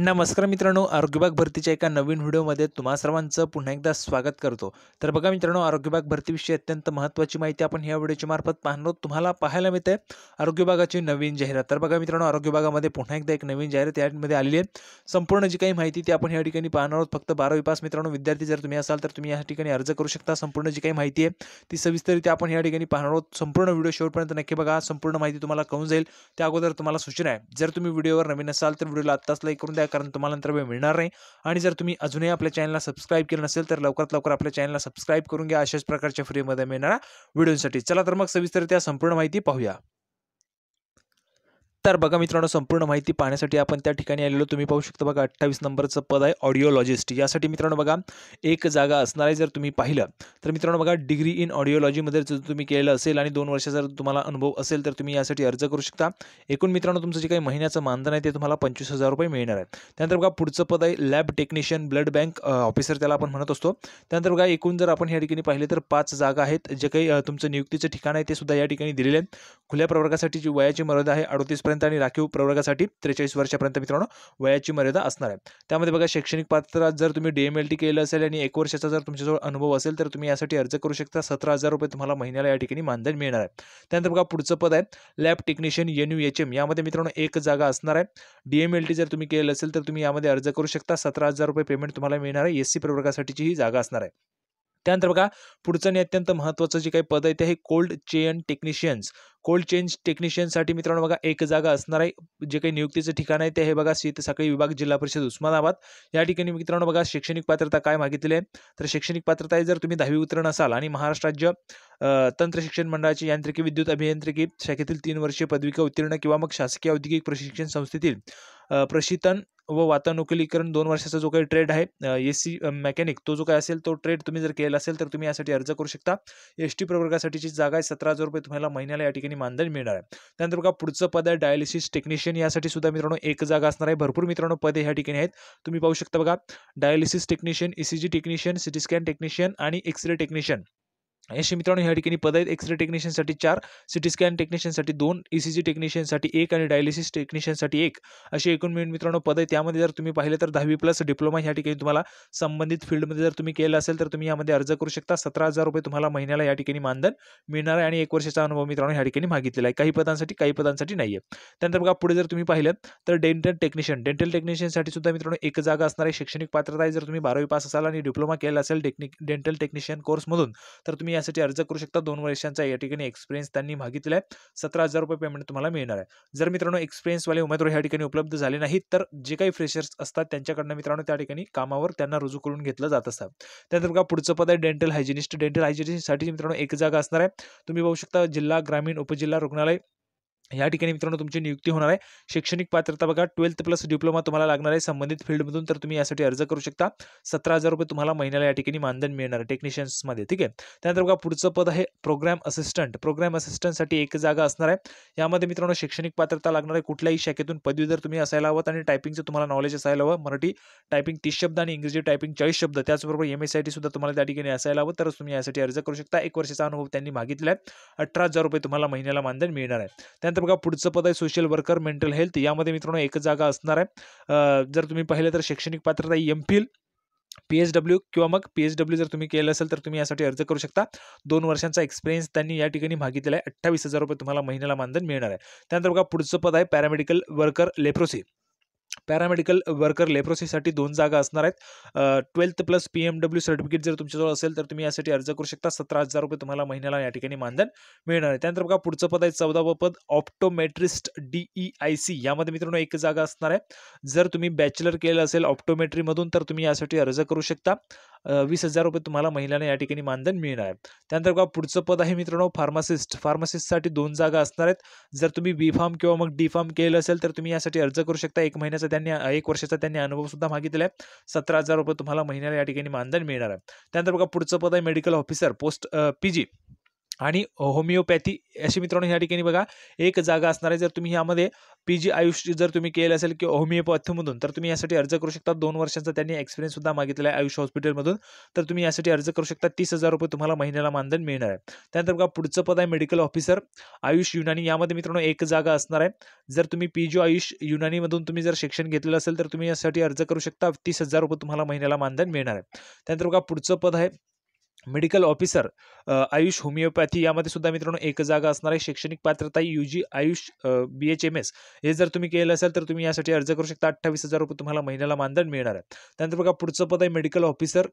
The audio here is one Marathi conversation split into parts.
नमस्कार मित्रांनो आरोग्यबाग भरतीच्या एका नवीन व्हिडिओमध्ये तुम्हा सर्वांचं पुन्हा एकदा स्वागत करतो तर बघा मित्रांनो आरोग्यबाग भरतीविषयी अत्यंत महत्त्वाची माहिती आपण ह्या व्हिडिओच्या मार्फत पाहणार आहोत तुम्हाला पाहायला मिळते आरोग्यबागाची नवीन जाहिरात तर बघा मित्रांनो आरोग्य आरोग्यबागामध्ये पुन्हा एकदा एक नवीन जाहिरात यामध्ये आली आहे संपूर्ण जी काही माहिती ती आपण या ठिकाणी पाहणार आहोत फक्त बारावी पास मित्रांनो विद्यार्थी जर तुम्ही असाल तर तुम्ही या ठिकाणी अर्ज करू शकता संपूर्ण जी काही माहिती आहे ती सविस्तरित्या आपण या ठिकाणी पाहणार आहोत संपूर्ण व्हिडिओ शेवटपर्यंत नक्की बघा संपूर्ण माहिती तुम्हाला कळून जाईल त्या अगोदर तुम्हाला सूचना आहे जर तुम्ही व्हिडिओवर नवीन असाल तर व्हिडिओला आत्ताच लाईक करून द्या द्या कारण तुम्हाला नंतर वेळ मिळणार नाही आणि जर तुम्ही अजूनही आपल्या चॅनलला सबस्क्राईब केलं नसेल तर लवकरात लवकर आपल्या चॅनलला सबस्क्राईब करून घ्या अशाच प्रकारच्या फ्रीमध्ये मिळणाऱ्या व्हिडिओसाठी चला तर मग सविस्तर त्या संपूर्ण माहिती पाहूया तर बघा मित्रांनो संपूर्ण माहिती पाहण्यासाठी आपण त्या ठिकाणी आलेलो तुम्ही पाहू शकता बघा अठ्ठावीस नंबरचं पद आहे ऑडिओलॉजिस्ट यासाठी मित्रांनो बघा एक जागा असणार आहे जर तुम्ही पाहिलं तर मित्रांनो बघा डिग्री इन ऑडिओलॉजीमध्ये जर तुम्ही केलेलं असेल आणि दोन वर्ष जर तुम्हाला अनुभव असेल तर तुम्ही यासाठी अर्ज करू शकता एकूण मित्रांनो तुमचं जे काही महिन्याचं मानधन आहे ते तुम्हाला पंचवीस हजार रुपये मिळणार आहे त्यानंतर बघा पुढचं पद आहे lab technician blood bank officer त्याला आपण म्हणत असतो त्यानंतर बघा एकूण जर आपण या ठिकाणी पाहिले तर पाच जागा आहेत जे काही तुमचं नियुक्तीचं ठिकाण आहे ते सुद्धा या ठिकाणी दिलेले आहेत खुल्या प्रवर्गासाठी जी वयाची मर्यादा आहे अडतीस वर्षापर्यंत आणि राखीव प्रवर्गासाठी त्रेचाळीस वर्षापर्यंत मित्रांनो वयाची मर्यादा असणार आहे त्यामध्ये बघा शैक्षणिक पात्रात जर तुम्ही डी एम एल टी केलं असेल आणि एक वर्षाचा जर तुमच्याजवळ अनुभव असेल तर तुम्ही यासाठी अर्ज करू शकता सतरा हजार रुपये तुम्हाला महिन्याला या ठिकाणी मानधन मिळणार आहे त्यानंतर बघा पुढचं पद आहे lab technician N U H M यामध्ये मित्रांनो एक जागा असणार आहे डी एम एल टी जर तुम्ही केलं असेल तर तुम्ही यामध्ये अर्ज करू शकता सतरा हजार रुपये पेमेंट तुम्हाला मिळणार आहे एस सी प्रवर्गासाठीची ही जागा असणार आहे त्यानंतर बघा पुढचं आणि अत्यंत महत्त्वाचं जे काही पद आहे ते आहे cold chain technicians cold chain टेक्निशियन्ससाठी मित्रांनो बघा एक जागा असणार आहे जे काही नियुक्तीचं ठिकाण आहे ते हे बघा शीत साखळी विभाग जिल्हा परिषद उस्मानाबाद या ठिकाणी मित्रांनो बघा शैक्षणिक पात्रता काय मागितली आहे तर शैक्षणिक पात्रता आहे जर तुम्ही दहावी उतरण असाल आणि महाराष्ट्र राज्य तंत्र शिक्षण मंडळाची यांत्रिकी विद्युत अभियांत्रिकी शाखेतील तीन वर्षीय पदविका उत्तीर्ण किंवा मग शासकीय औद्योगिक प्रशिक्षण संस्थेतील प्रशितन व वातानुकूलीकरण दोन वर्षाचा जो काही ट्रेड आहे ए सी मेकॅनिक तो जो काय असेल तो ट्रेड तुम्ही जर केला असेल तर तुम्ही यासाठी अर्ज करू शकता एस टी प्रवर्गासाठीची जागा आहे सतरा हजार रुपये तुम्हाला महिन्याला या ठिकाणी मानधन मिळणार आहे त्यानंतर बघा पुढचं पद आहे डायलिसिस टेक्निशियन यासाठी सुद्धा मित्रांनो एक जागा असणार आहे भरपूर मित्रांनो पदे ह्या ठिकाणी आहेत तुम्ही पाहू शकता बघा dialysis technician E technician CT scan technician आणि रे टेक्निशियन असे मित्रांनो या ठिकाणी पद आहेत एक्सरे टेक्निशियनसाठी चार सिटी स्कॅन टेक्निशियनसाठी दोन ईसीजी e टेक्निशियनसाठी एक आणि डायलिसिस टेक्निशियनसाठी एक असे एकूण मिळून मित्रांनो पद आहे त्यामध्ये जर तुम्ही पाहिले तर दहावी प्लस डिप्लोमा या ठिकाणी तुम्हाला संबंधित फील्डमध्ये जर तुम्ही केलं असेल तर तुम्ही यामध्ये अर्ज करू शकता सतरा हजार रुपये तुम्हाला महिन्याला या ठिकाणी मानधन मिळणार आहे आणि एक वर्षाचा अनुभव मित्रांनो या ठिकाणी मागितलेला आहे काही पदांसाठी काही पदांसाठी नाही आहे त्यानंतर बघा पुढे जर तुम्ही पाहिलं तर डेंटल टेक्निशियन डेंटल टेक्निशियनसाठी सुद्धा मित्रांनो एक जागा असणार आहे शैक्षणिक पात्रता आहे जर तुम्ही बारावी पास असाल आणि डिप्लोमा केला असेल टेक्निक डेंटल टेक्निशियन कोर्समधून तर तुम्ही तुम्ही यासाठी अर्ज करू शकता दोन वर्षांचा या ठिकाणी एक्सपिरियन्स त्यांनी मागितला आहे सतरा हजार रुपये पेमेंट तुम्हाला मिळणार आहे जर मित्रांनो एक्सपिरियन्सवाले उमेदवार या ठिकाणी उपलब्ध झाले नाहीत तर जे काही फ्रेशर्स असतात त्यांच्याकडनं मित्रांनो त्या ठिकाणी कामावर त्यांना रुजू करून घेतलं जात असतं त्यानंतर का पुढचं पद आहे डेंटल हायजिनिस्ट डेंटल हायजिनिस्टसाठी मित्रांनो एक जागा असणार आहे तुम्ही बघू शकता जिल्हा ग्रामीण उपजिल्हा रुग्णालय या ठिकाणी मित्रांनो तुमची नियुक्ती होणार आहे शैक्षणिक पात्रता बघा ट्वेल्थ प्लस डिप्लोमा तुम्हाला लागणार आहे संबंधित फील्डमधून तर तुम्ही यासाठी अर्ज करू शकता सतरा हजार रुपये तुम्हाला महिन्याला या ठिकाणी मानधन मिळणार आहे टेक्निशियन्समध्ये ठीक आहे त्यानंतर बघा पुढचं पद आहे प्रोग्राम असिस्टंट प्रोग्राम असिस्टंटसाठी एक जागा असणार आहे यामध्ये मित्रांनो शैक्षणिक पात्रता लागणार आहे कुठल्याही शाखेतून पदवीधर तुम्ही असायला हवं आणि टायपिंगचं तुम्हाला नॉलेज असायला हवं मराठी टायपिंग तीस शब्द आणि इंग्रजी टायपिंग चाळीस शब्द त्याचबरोबर एम एस सुद्धा तुम्हाला त्या ठिकाणी असायला हवं तरच तुम्ही यासाठी अर्ज करू शकता एक वर्षाचा अनुभव त्यांनी मागितला आहे अठरा हजार रुपये तुम्हाला महिन्याला मानधन मिळणार आहे त्यानंतर बघा पुढचं पद आहे सोशल वर्कर मेंटल हेल्थ यामध्ये मित्रांनो एकच जागा असणार आहे जर तुम्ही पाहिलं तर शैक्षणिक पात्रता M Phil P H W किंवा मग पी एच डब्ल्यू जर तुम्ही केलं असेल तर तुम्ही यासाठी अर्ज करू शकता दोन वर्षांचा एक्सपिरियन्स त्यांनी या ठिकाणी मागितलेला आहे अठ्ठावीस हजार रुपये तुम्हाला महिन्याला मानधन मिळणार आहे त्यानंतर बघा पुढचं पद आहे paramedical worker leprosy paramedical worker लेप्रोसीसाठी दोन जागा असणार आहेत twelfth plus P M W certificate जर तुमच्याजवळ असेल तर तुम्ही यासाठी अर्ज करू शकता सतरा हजार रुपये तुम्हाला महिन्याला या ठिकाणी मानधन मिळणार आहे त्यानंतर बघा पुढचं पद आहे चौदावं पद ऑप्टोमेट्रिस्ट ई आय सी यामध्ये मित्रांनो एक जागा असणार आहे जर तुम्ही बॅचलर केलं असेल ऑप्टोमेट्रीमधून तर तुम्ही यासाठी अर्ज करू शकता वीस हजार रुपये तुम्हाला महिलांना या ठिकाणी मानधन मिळणार आहे त्यानंतर बघा पुढचं पद आहे मित्रांनो फार्मासिस्ट फार्मासिस्टसाठी दोन जागा असणार आहेत जर तुम्ही बी फार्म किंवा मग डी फार्म केलं असेल तर तुम्ही यासाठी अर्ज करू शकता एक महिन्याचा त्यांनी एक वर्षाचा त्यांनी अनुभव सुद्धा मागितला आहे सतरा हजार रुपये तुम्हाला महिन्याला या ठिकाणी मानधन मिळणार आहे त्यानंतर बघा पुढचं पद आहे मेडिकल ऑफिसर पोस्ट पी आणि होमिओपॅथी असे मित्रांनो ह्या ठिकाणी बघा एक जागा असणार आहे जर तुम्ही यामध्ये पी जी आयुष्य जर तुम्ही केलं असेल की होमिओपॅथीमधून तर तुम्ही यासाठी अर्ज करू शकता दोन वर्षांचा त्यांनी एक्सपिरियन्स सुद्धा आहे आयुष हॉस्पिटलमधून तर तुम्ही यासाठी अर्ज करू शकता तीस हजार रुपये तुम्हाला महिन्याला मानधन मिळणार आहे त्यानंतर बघा पुढचं पद आहे मेडिकल ऑफिसर आयुष युनानी यामध्ये मित्रांनो एक जागा असणार आहे जर तुम्ही पी जी आयुष युनानीमधून तुम्ही जर शिक्षण घेतलेलं असेल तर तुम्ही यासाठी अर्ज करू शकता तीस हजार रुपये तुम्हाला महिन्याला मानधन मिळणार आहे त्यानंतर बघा पुढचं पद आहे मेडिकल ऑफिसर आयुष होमिओपॅथी यामध्ये सुद्धा मित्रांनो एक जागा असणार आहे शैक्षणिक पात्रता U G Ayush B H M S हे जर तुम्ही केलं असेल तर तुम्ही यासाठी अर्ज करू शकता अठ्ठावीस हजार रुपये तुम्हाला महिन्याला मानधन मिळणार आहे त्यानंतर बघा पुढचं पद आहे मेडिकल ऑफिसर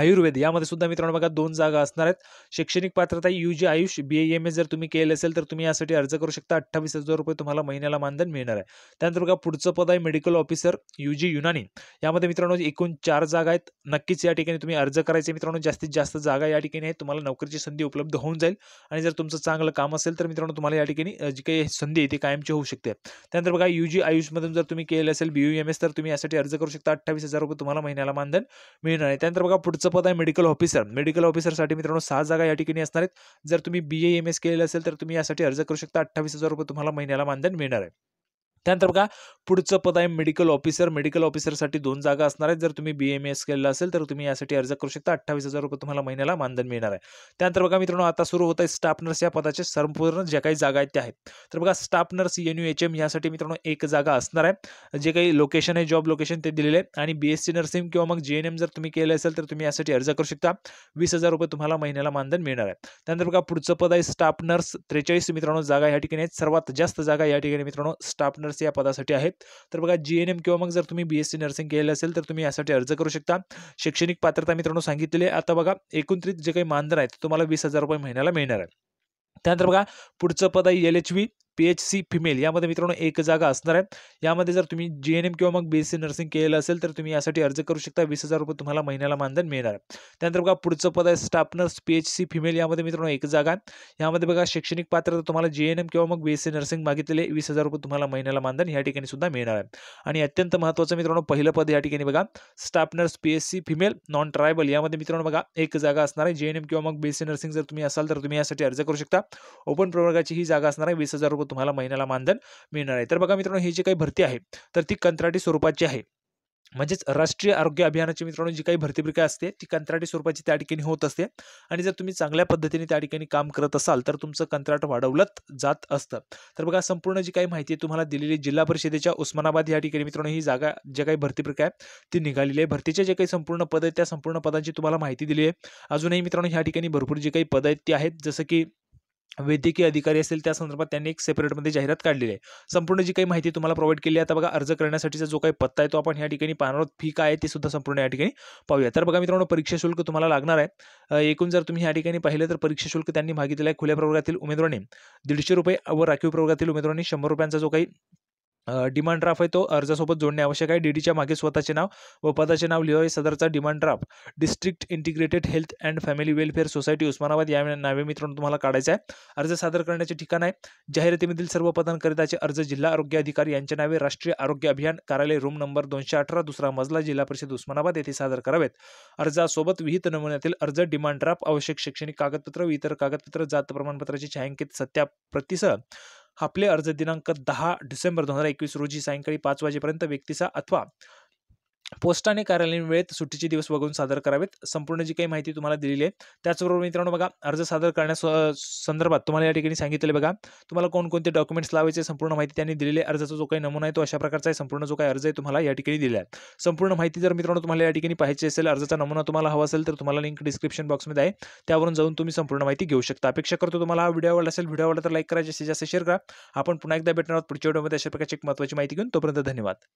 आयुर्वेद यामध्ये सुद्धा मित्रांनो बघा दोन जागा असणार आहेत शैक्षणिक पात्रता U G Ayush B M S जर तुम्ही केलं असेल तर तुम्ही यासाठी अर्ज करू शकता अठ्ठावीस हजार रुपये तुम्हाला महिन्याला मानधन मिळणार आहे त्यानंतर बघा पुढचं पद आहे medical officer U G Unani यामध्ये मित्रांनो एकूण चार जागा आहेत नक्कीच या ठिकाणी तुम्ही अर्ज करायचे मित्रांनो जास्तीत जास्त जागा या ठिकाणी आहे तुम्हाला नोकरीची संधी उपलब्ध होऊन जाईल आणि जर तुमचं चांगलं काम असेल तर मित्रांनो तुम्हाला या ठिकाणी जी काही संधी आहे ती कायमची होऊ शकते त्यानंतर बघा यू जी आयुषमधून जर तुम्ही केलं असेल बी यू एम एस तर तुम्ही यासाठी अर्ज करू शकता अठ्ठावीस हजार रुपये तुम्हाला महिन्याला मानधन मिळणार आहे त्यानंतर बघा पुढचं पद आहे मेडिकल ऑफिसर मेडिकल ऑफिसरसाठी मित्रांनो सहा जागा या ठिकाणी असणार आहेत जर तुम्ही बी एम एस केलेलं असेल तर तुम्ही यासाठी अर्ज करू शकता अठ्ठावीस हजार रुपये तुम्हाला महिन्याला मानधन मिळणार आहे त्यानंतर बघा पुढचं पद आहे मेडिकल ऑफिसर मेडिकल ऑफिसरसाठी दोन जागा असणार आहेत जर तुम्ही बी एम एस केलेलं असेल तर तुम्ही यासाठी अर्ज करू शकता अठ्ठावीस हजार रुपये तुम्हाला महिन्याला मानधन मिळणार आहे त्यानंतर बघा मित्रांनो आता सुरू होत आहे स्टाफ नर्स या पदाचे संपूर्ण ज्या काही जागा आहेत त्या आहेत तर बघा staff nurse N U H M यासाठी मित्रांनो एक जागा असणार आहे जे काही लोकेशन आहे जॉब लोकेशन ते दिलेले आहे आणि बी एस सी नर्सिंग किंवा मग जे एन एम जर तुम्ही केलं असेल तर तुम्ही यासाठी अर्ज करू शकता वीस हजार रुपये तुम्हाला महिन्याला मानधन मिळणार आहे त्यानंतर बघा पुढचं पद आहे स्टाफ नर्स त्रेचाळीस मित्रांनो जागा या ठिकाणी आहेत सर्वात जास्त जागा या ठिकाणी मित्रांनो स्टाफ नर्स या पदासाठी आहेत तर बघा जी एन एम किंवा मग जर तुम्ही बी एस सी नर्सिंग केलेलं असेल तर तुम्ही यासाठी अर्ज करू शकता शैक्षणिक पात्रता मित्रांनो सांगितलेली आहे आता बघा एकंदरीत जे काही मानधन आहे तुम्हाला वीस हजार रुपये महिन्याला मिळणार आहे त्यानंतर बघा पुढचं पद आहे L H V P H C female यामध्ये मित्रांनो एक जागा असणार आहे यामध्ये जर तुम्ही जी एन एम किंवा मग बी एस सी नर्सिंग केलेलं असेल तर तुम्ही यासाठी अर्ज करू शकता वीस हजार रुपये तुम्हाला महिन्याला मानधन मिळणार आहे त्यानंतर बघा पुढचं पद आहे staff nurse P H C female यामध्ये मित्रांनो एक जागा आहे यामध्ये बघा शैक्षणिक पात्रता तुम्हाला जी एन एम किंवा मग बी एस सी नर्सिंग मागितलेले वीस हजार रुपये तुम्हाला महिन्याला मानधन या ठिकाणी सुद्धा मिळणार आहे आणि अत्यंत महत्त्वाचं मित्रांनो पहिलं पद या ठिकाणी बघा staff nurse P S C female non tribal यामध्ये मित्रांनो बघा एक जागा असणार आहे जे एन एम किंवा मग बी एस सी नर्सिंग जर तुम्ही असाल तर तुम्ही यासाठी अर्ज करू शकता ओपन प्रवर्गाची ही जागा असणार आहे वीस हजार रुपये तुम्हाला महिन्याला मानधन मिळणार आहे तर बघा मित्रांनो ही जी काही भरती आहे तर ती कंत्राटी स्वरूपाची आहे म्हणजेच राष्ट्रीय आरोग्य अभियानाची मित्रांनो जी काही भरती प्रक्रिया असते ती कंत्राटी स्वरूपाची त्या ठिकाणी होत असते आणि जर तुम्ही चांगल्या पद्धतीने त्या ठिकाणी काम करत असाल तर तुमचं कंत्राट वाढवलं जात असतं तर बघा संपूर्ण जी काही माहिती तुम्हाला दिलेली जिल्हा परिषदेच्या उस्मानाबाद या ठिकाणी मित्रांनो ही जागा जे काही भरती प्रक्रिया आहे ती निघालेली आहे भरतीचे जे काही संपूर्ण पद आहेत त्या संपूर्ण पदांची तुम्हाला माहिती दिली आहे अजूनही मित्रांनो ह्या ठिकाणी भरपूर जी काही पद आहेत ती आहेत जसं की वैद्यकीय अधिकारी असेल त्या संदर्भात त्यांनी एक सेपरेटमध्ये जाहिरात काढलेली आहे संपूर्ण जी काही माहिती तुम्हाला प्रोव्हाइड केली आहे आता बघा अर्ज करण्यासाठीचा जो काही पत्ता आहे तो आपण या ठिकाणी पाहणार आहोत फी काय आहे ते सुद्धा संपूर्ण या ठिकाणी पाहूया तर बघा मित्रांनो परीक्षा शुल्क तुम्हाला लागणार आहे एकूण जर तुम्ही या ठिकाणी पाहिलं तर परीक्षा शुल्क त्यांनी मागितलेलं आहे खुल्या प्रवर्गातील उमेदवारांनी दीडशे रुपये व राखीव प्रवर्गातील उमेदवारांनी शंभर रुपयांचा जो काही डिमांड ड्राफ्ट आहे तो अर्जासोबत जोडणे आवश्यक आहे डीच्या मागे स्वतःचे नाव व पदाचे नाव लिहावे सदरचा demand draft district integrated health and family welfare society Osmanabad या नावे मित्रांनो तुम्हाला काढायचा आहे अर्ज सादर करण्याचे ठिकाण आहे जाहिरातीमधील सर्व पदांकरिताचे अर्ज जिल्हा आरोग्य अधिकारी यांच्या नावे राष्ट्रीय आरोग्य अभियान कार्यालय रूम नंबर दोनशे अठरा दुसरा मजला जिल्हा परिषद उस्मानाबाद येथे सादर करावेत अर्जासोबत विहित नमुन्यातील अर्ज डिमांड ड्राफ्ट आवश्यक शैक्षणिक कागदपत्र इतर कागदपत्र जात प्रमाणपत्राची छायांकित सत्या प्रतिसह आपले अर्ज दिनांक दहा डिसेंबर दोन हजार एकवीस रोजी सायंकाळी पाच वाजेपर्यंत व्यक्तीचा अथवा पोस्टाने कार्यालयीन वेळेत सुट्टीचे दिवस बघून सादर करावेत संपूर्ण जी काही माहिती तुम्हाला दिलेली आहे त्याचबरोबर मित्रांनो बघा अर्ज सादर करण्यास संदर्भात तुम्हाला या ठिकाणी सांगितले बघा तुम्हाला कोणकोणते डॉक्युमेंट्स लावायचे संपूर्ण माहिती त्यांनी दिलेली आहे अर्जाचा जो काही नमुना आहे तो अशा प्रकारचा आहे संपूर्ण जो काही अर्ज आहे तुम्हाला या ठिकाणी दिला आहे संपूर्ण माहिती जर मित्रांनो तुम्हाला या ठिकाणी पाहायची असेल अर्जाचा नमुना तुम्हाला हवा असेल तर तुम्हाला लिंक डिस्क्रिप्शन बॉक्समध्ये आहे त्यावरून जाऊन तुम्ही संपूर्ण माहिती घेऊ शकता अपेक्षा करतो तुम्हाला हा व्हिडिओ आवडला असेल व्हिडिओ आवडला तर लाईक करायचे जास्त शेअर करा आपण पुन्हा एकदा भेटणार आहोत पुढच्या व्हिडिओमध्ये अशा प्रकारची एक महत्त्वाची माहिती घेऊन तोपर्यंत धन्यवाद